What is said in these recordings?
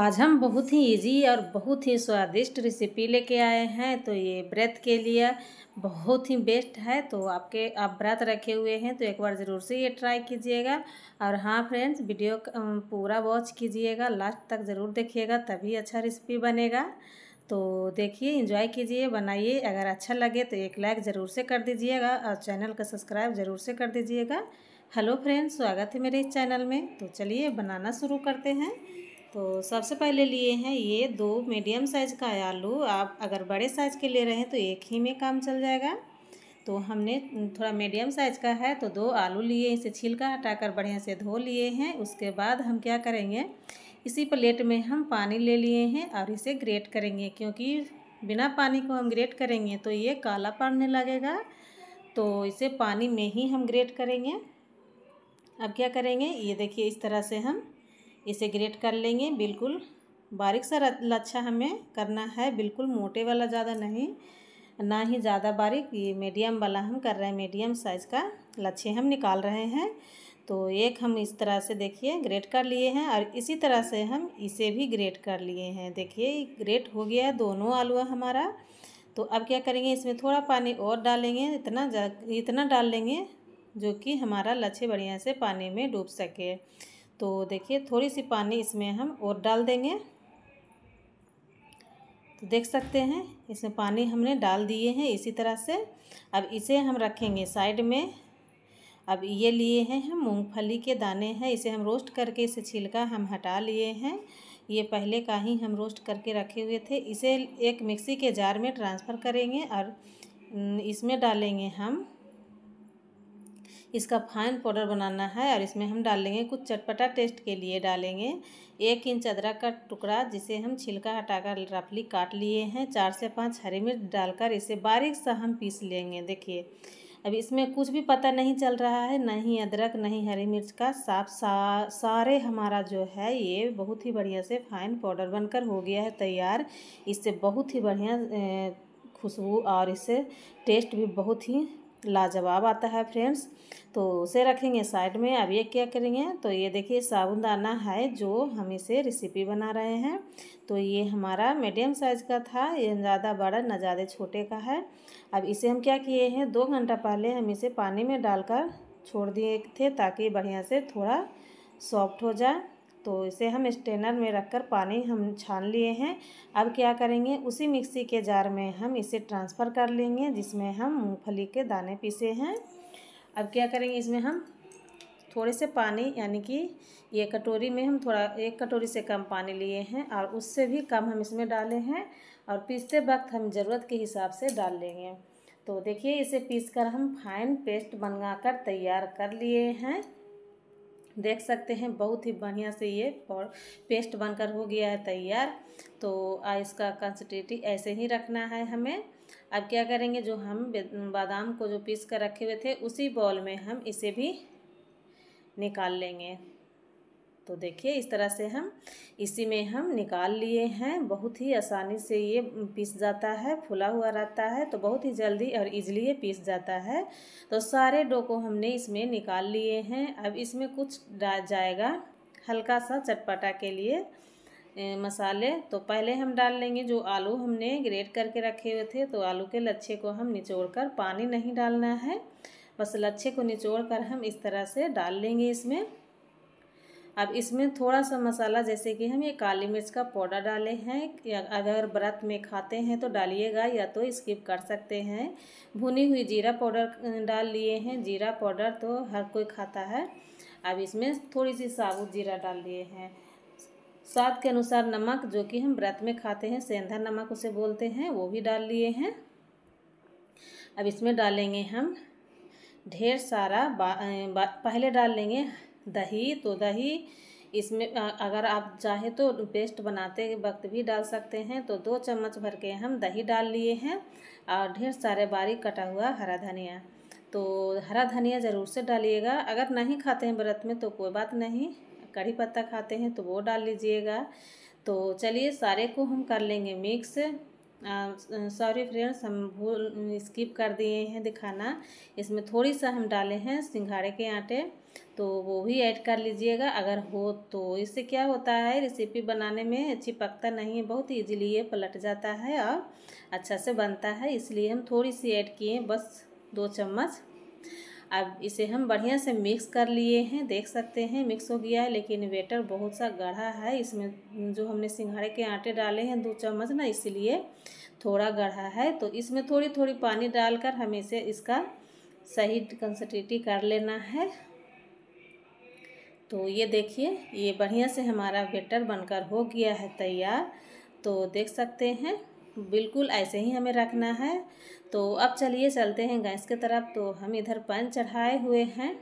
आज हम बहुत ही इजी और बहुत ही स्वादिष्ट रेसिपी लेके आए हैं तो ये व्रत के लिए बहुत ही बेस्ट है तो आपके आप व्रत रखे हुए हैं तो एक बार ज़रूर से ये ट्राई कीजिएगा और हाँ फ्रेंड्स वीडियो पूरा वॉच कीजिएगा लास्ट तक ज़रूर देखिएगा तभी अच्छा रेसिपी बनेगा तो देखिए इंजॉय कीजिए बनाइए अगर अच्छा लगे तो एक लाइक ज़रूर से कर दीजिएगा और चैनल का सब्सक्राइब ज़रूर से कर दीजिएगा हेलो फ्रेंड्स स्वागत है मेरे इस चैनल में तो चलिए बनाना शुरू करते हैं तो सबसे पहले लिए हैं ये दो मीडियम साइज़ का आलू आप अगर बड़े साइज़ के ले रहे हैं तो एक ही में काम चल जाएगा तो हमने थोड़ा मीडियम साइज़ का है तो दो आलू लिए इसे छिलका हटाकर बढ़िया से धो लिए हैं उसके बाद हम क्या करेंगे इसी प्लेट में हम पानी ले लिए हैं और इसे ग्रेट करेंगे क्योंकि बिना पानी को हम ग्रेट करेंगे तो ये काला पड़ने लगेगा तो इसे पानी में ही हम ग्रेट करेंगे अब क्या करेंगे ये देखिए इस तरह से हम इसे ग्रेट कर लेंगे बिल्कुल बारीक सा लच्छा हमें करना है बिल्कुल मोटे वाला ज़्यादा नहीं ना ही ज़्यादा बारीक ये मीडियम वाला हम कर रहे हैं मीडियम साइज़ का लच्छे हम निकाल रहे हैं तो एक हम इस तरह से देखिए ग्रेट कर लिए हैं और इसी तरह से हम इसे भी ग्रेट कर लिए हैं देखिए ग्रेट हो गया है दोनों आलू हमारा तो अब क्या करेंगे इसमें थोड़ा पानी और डालेंगे इतना इतना डाल लेंगे जो कि हमारा लच्छे बढ़िया से पानी में डूब सके तो देखिए थोड़ी सी पानी इसमें हम और डाल देंगे तो देख सकते हैं इसमें पानी हमने डाल दिए हैं इसी तरह से अब इसे हम रखेंगे साइड में अब ये लिए हैं हम मूंगफली के दाने हैं इसे हम रोस्ट करके इसे छिलका हम हटा लिए हैं ये पहले का ही हम रोस्ट करके रखे हुए थे इसे एक मिक्सी के जार में ट्रांसफ़र करेंगे और इसमें डालेंगे हम इसका फाइन पाउडर बनाना है और इसमें हम डालेंगे कुछ चटपटा टेस्ट के लिए डालेंगे एक इंच अदरक का टुकड़ा जिसे हम छिलका हटाकर रफली काट लिए हैं चार से पाँच हरी मिर्च डालकर इसे बारीक सा हम पीस लेंगे देखिए अब इसमें कुछ भी पता नहीं चल रहा है नहीं अदरक नहीं हरी मिर्च का साफ सा सारे हमारा जो है ये बहुत ही बढ़िया से फाइन पाउडर बनकर हो गया है तैयार इससे बहुत ही बढ़िया खुशबू और इससे टेस्ट भी बहुत ही लाजवाब आता है फ्रेंड्स तो उसे रखेंगे साइड में अब ये क्या करेंगे तो ये देखिए साबुनदाना है जो हम इसे रेसिपी बना रहे हैं तो ये हमारा मीडियम साइज़ का था ये ज़्यादा बड़ा ना ज़्यादा छोटे का है अब इसे हम क्या किए हैं दो घंटा पहले हम इसे पानी में डालकर छोड़ दिए थे ताकि बढ़िया से थोड़ा सॉफ्ट हो जाए तो इसे हम स्टेनर में रखकर पानी हम छान लिए हैं अब क्या करेंगे उसी मिक्सी के जार में हम इसे ट्रांसफ़र कर लेंगे जिसमें हम मूँगफली के दाने पीसे हैं अब क्या करेंगे इसमें हम थोड़े से पानी यानी कि ये कटोरी में हम थोड़ा एक कटोरी से कम पानी लिए हैं और उससे भी कम हम इसमें डाले हैं और पीसते वक्त हम ज़रूरत के हिसाब से डाल लेंगे तो देखिए इसे पीस कर हम फाइन पेस्ट बनवा कर तैयार कर लिए हैं देख सकते हैं बहुत ही बढ़िया से ये पेस्ट बनकर हो गया है तैयार तो इसका कंसिस्टेंटी ऐसे ही रखना है हमें अब क्या करेंगे जो हम बादाम को जो पीस कर रखे हुए थे उसी बॉल में हम इसे भी निकाल लेंगे तो देखिए इस तरह से हम इसी में हम निकाल लिए हैं बहुत ही आसानी से ये पीस जाता है फुला हुआ रहता है तो बहुत ही जल्दी और इजली ये पीस जाता है तो सारे डो को हमने इसमें निकाल लिए हैं अब इसमें कुछ डाल जाएगा हल्का सा चटपटा के लिए मसाले तो पहले हम डाल लेंगे जो आलू हमने ग्रेट करके रखे हुए थे तो आलू के लच्छे को हम निचोड़ कर पानी नहीं डालना है बस लच्छे को निचोड़ कर हम इस तरह से डाल लेंगे इसमें अब इसमें थोड़ा सा मसाला जैसे कि हम ये काली मिर्च का पाउडर डाले हैं या अगर व्रत में खाते हैं तो डालिएगा या तो स्किप कर सकते हैं भुनी हुई जीरा पाउडर डाल लिए हैं जीरा पाउडर तो हर कोई खाता है अब इसमें थोड़ी सी साबुत जीरा डाल दिए हैं स्वाद के अनुसार नमक जो कि हम व्रत में खाते हैं सेंधा नमक उसे बोलते हैं वो भी डाल लिए हैं अब इसमें डालेंगे हम ढेर सारा बा, बा, पहले डाल लेंगे दही तो दही इसमें अगर आप चाहे तो पेस्ट बनाते वक्त भी डाल सकते हैं तो दो चम्मच भर के हम दही डाल लिए हैं और ढेर सारे बारीक कटा हुआ हरा धनिया तो हरा धनिया ज़रूर से डालिएगा अगर नहीं खाते हैं व्रत में तो कोई बात नहीं कड़ी पत्ता खाते हैं तो वो डाल लीजिएगा तो चलिए सारे को हम कर लेंगे मिक्स सॉरी फ्रेंड्स हम भूल स्किप कर दिए हैं दिखाना इसमें थोड़ी सा हम डाले हैं सिंघाड़े के आटे तो वो भी ऐड कर लीजिएगा अगर हो तो इससे क्या होता है रेसिपी बनाने में अच्छी पकता नहीं है बहुत इजीली ये पलट जाता है और अच्छा से बनता है इसलिए हम थोड़ी सी ऐड किए बस दो चम्मच अब इसे हम बढ़िया से मिक्स कर लिए हैं देख सकते हैं मिक्स हो गया है लेकिन वेटर बहुत सा गढ़ा है इसमें जो हमने सिंघाड़े के आटे डाले हैं दो चम्मच ना इसलिए थोड़ा गढ़ा है तो इसमें थोड़ी थोड़ी पानी डालकर हमें इसे इसका सही कंसटिटी कर लेना है तो ये देखिए ये बढ़िया से हमारा वेटर बनकर हो गया है तैयार तो देख सकते हैं बिल्कुल ऐसे ही हमें रखना है तो अब चलिए चलते हैं गैस की तरफ तो हम इधर पैन चढ़ाए हुए हैं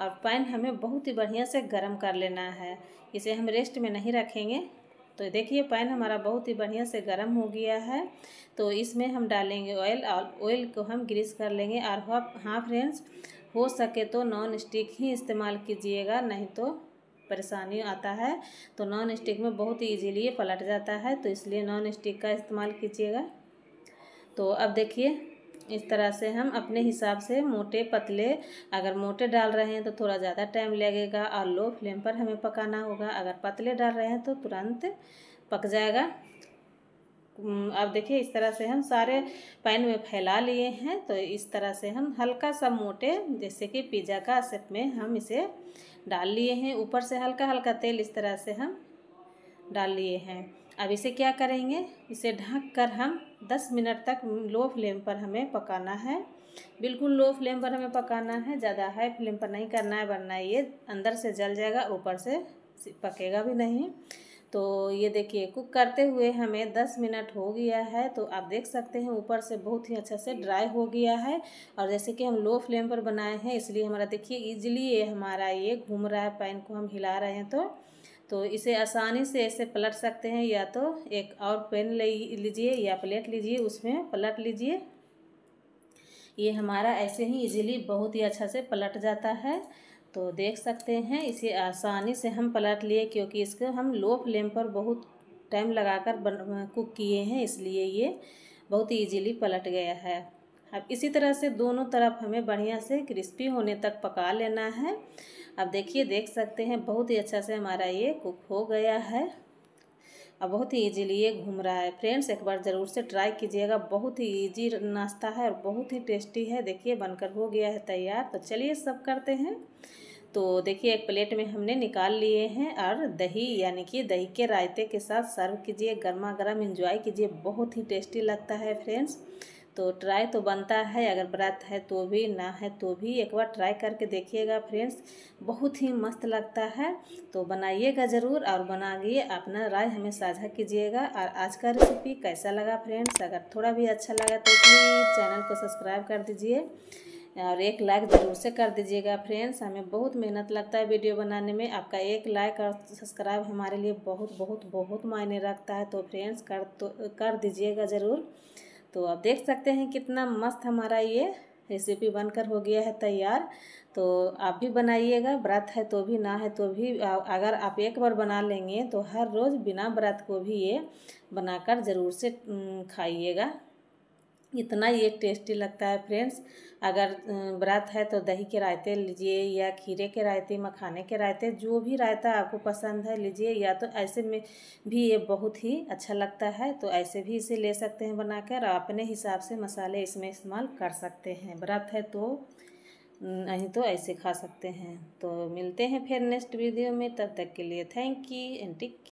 और पैन हमें बहुत ही बढ़िया से गर्म कर लेना है इसे हम रेस्ट में नहीं रखेंगे तो देखिए पैन हमारा बहुत ही बढ़िया से गर्म हो गया है तो इसमें हम डालेंगे ऑयल और ऑयल को हम ग्रीस कर लेंगे और हाँ फ्रेंड्स हो सके तो नॉन स्टिक ही इस्तेमाल कीजिएगा नहीं तो परेशानी आता है तो नॉन स्टिक में बहुत ईजीली ये पलट जाता है तो इसलिए नॉन स्टिक का इस्तेमाल कीजिएगा तो अब देखिए इस तरह से हम अपने हिसाब से मोटे पतले अगर मोटे डाल रहे हैं तो थोड़ा ज़्यादा टाइम लगेगा और लो फ्लेम पर हमें पकाना होगा अगर पतले डाल रहे हैं तो तुरंत पक जाएगा अब देखिए इस तरह से हम सारे पैन में फैला लिए हैं तो इस तरह से हम हल्का सा मोटे जैसे कि पिज़्ज़ा का सेप में हम इसे डाल लिए हैं ऊपर से हल्का हल्का तेल इस तरह से हम डाल लिए हैं अब इसे क्या करेंगे इसे ढक कर हम दस मिनट तक लो फ्लेम पर हमें पकाना है बिल्कुल लो फ्लेम पर हमें पकाना है ज़्यादा हाई फ्लेम पर नहीं करना है वरना ये अंदर से जल जाएगा ऊपर से पकेगा भी नहीं तो ये देखिए कुक करते हुए हमें दस मिनट हो गया है तो आप देख सकते हैं ऊपर से बहुत ही अच्छा से ड्राई हो गया है और जैसे कि हम लो फ्लेम पर बनाए हैं इसलिए हमारा देखिए इजिली ये हमारा ये घूम रहा है पैन को हम हिला रहे हैं तो तो इसे आसानी से ऐसे पलट सकते हैं या तो एक और पेन ले लीजिए या प्लेट लीजिए उसमें पलट लीजिए ये हमारा ऐसे ही इजीली बहुत ही अच्छा से पलट जाता है तो देख सकते हैं इसे आसानी से हम पलट लिए क्योंकि इसको हम लो फ्लेम पर बहुत टाइम लगाकर बन कुक किए हैं इसलिए ये बहुत इजीली पलट गया है अब इसी तरह से दोनों तरफ हमें बढ़िया से क्रिस्पी होने तक पका लेना है अब देखिए देख सकते हैं बहुत ही अच्छा से हमारा ये कुक हो गया है और बहुत ही ईजीली ये घूम रहा है फ्रेंड्स एक बार ज़रूर से ट्राई कीजिएगा बहुत ही ईजी नाश्ता है और बहुत ही टेस्टी है देखिए बनकर हो गया है तैयार तो चलिए सब करते हैं तो देखिए एक प्लेट में हमने निकाल लिए हैं और दही यानी कि दही के रायते के साथ सर्व कीजिए गर्मा गर्म इंजॉय कीजिए बहुत ही टेस्टी लगता है फ्रेंड्स तो ट्राई तो बनता है अगर व्रत है तो भी ना है तो भी एक बार ट्राई करके देखिएगा फ्रेंड्स बहुत ही मस्त लगता है तो बनाइएगा ज़रूर और बनाइए अपना राय हमें साझा कीजिएगा और आज का रेसिपी कैसा लगा फ्रेंड्स अगर थोड़ा भी अच्छा लगा तो प्लीज़ चैनल को सब्सक्राइब कर दीजिए और एक लाइक ज़रूर से कर दीजिएगा फ्रेंड्स हमें बहुत मेहनत लगता है वीडियो बनाने में आपका एक लाइक और सब्सक्राइब हमारे लिए बहुत बहुत बहुत मायने रखता है तो फ्रेंड्स कर तो कर दीजिएगा ज़रूर तो आप देख सकते हैं कितना मस्त हमारा ये रेसिपी बनकर हो गया है तैयार तो आप भी बनाइएगा व्रत है तो भी ना है तो भी अगर आप एक बार बना लेंगे तो हर रोज़ बिना व्रत को भी ये बनाकर ज़रूर से खाइएगा इतना ये टेस्टी लगता है फ्रेंड्स अगर व्रत है तो दही के रायते लीजिए या खीरे के रायते मखाने के रायते जो भी रायता आपको पसंद है लीजिए या तो ऐसे में भी ये बहुत ही अच्छा लगता है तो ऐसे भी इसे ले सकते हैं बनाकर अपने हिसाब से मसाले इसमें इस्तेमाल कर सकते हैं व्रत है तो नहीं तो ऐसे खा सकते हैं तो मिलते हैं फिर नेक्स्ट वीडियो में तब तक के लिए थैंक यू एंड टिक